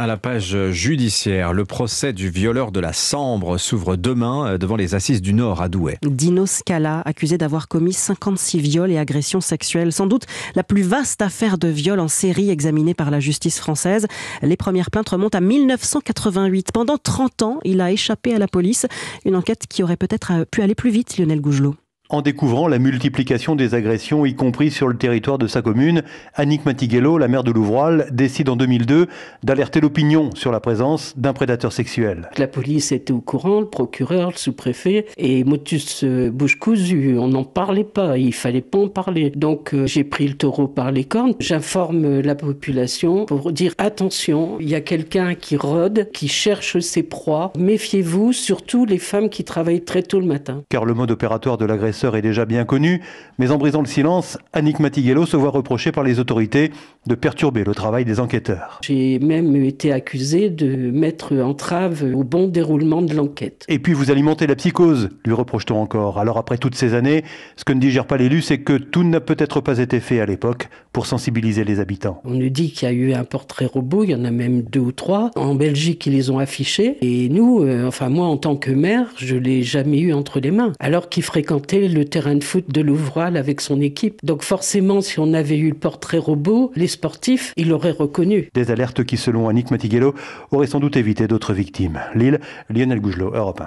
à la page judiciaire. Le procès du violeur de la Sambre s'ouvre demain euh, devant les assises du Nord à Douai. Dino Scala, accusé d'avoir commis 56 viols et agressions sexuelles, sans doute la plus vaste affaire de viol en série examinée par la justice française. Les premières plaintes remontent à 1988. Pendant 30 ans, il a échappé à la police. Une enquête qui aurait peut-être euh, pu aller plus vite, Lionel Gougelot en découvrant la multiplication des agressions, y compris sur le territoire de sa commune. Annick Matighello, la maire de Louvroil, décide en 2002 d'alerter l'opinion sur la présence d'un prédateur sexuel. La police était au courant, le procureur, le sous-préfet, et motus euh, bouche cousu on n'en parlait pas, il fallait pas en parler. Donc euh, j'ai pris le taureau par les cornes, j'informe la population pour dire attention, il y a quelqu'un qui rôde, qui cherche ses proies, méfiez-vous, surtout les femmes qui travaillent très tôt le matin. Car le mode opératoire de l'agression est déjà bien connu, mais en brisant le silence, Annick Matighello se voit reprocher par les autorités de perturber le travail des enquêteurs. J'ai même été accusé de mettre entrave au bon déroulement de l'enquête. Et puis vous alimentez la psychose, lui reproche on encore. Alors après toutes ces années, ce que ne digère pas l'élu, c'est que tout n'a peut-être pas été fait à l'époque pour sensibiliser les habitants. On nous dit qu'il y a eu un portrait robot, il y en a même deux ou trois. En Belgique, qui les ont affichés. Et nous, euh, enfin moi en tant que maire, je l'ai jamais eu entre les mains. Alors qu'ils fréquentaient le terrain de foot de Louvral avec son équipe. Donc forcément, si on avait eu le portrait robot, les sportifs, ils l'auraient reconnu. Des alertes qui, selon Annick Matighello, auraient sans doute évité d'autres victimes. Lille, Lionel Gougelot, Europe 1.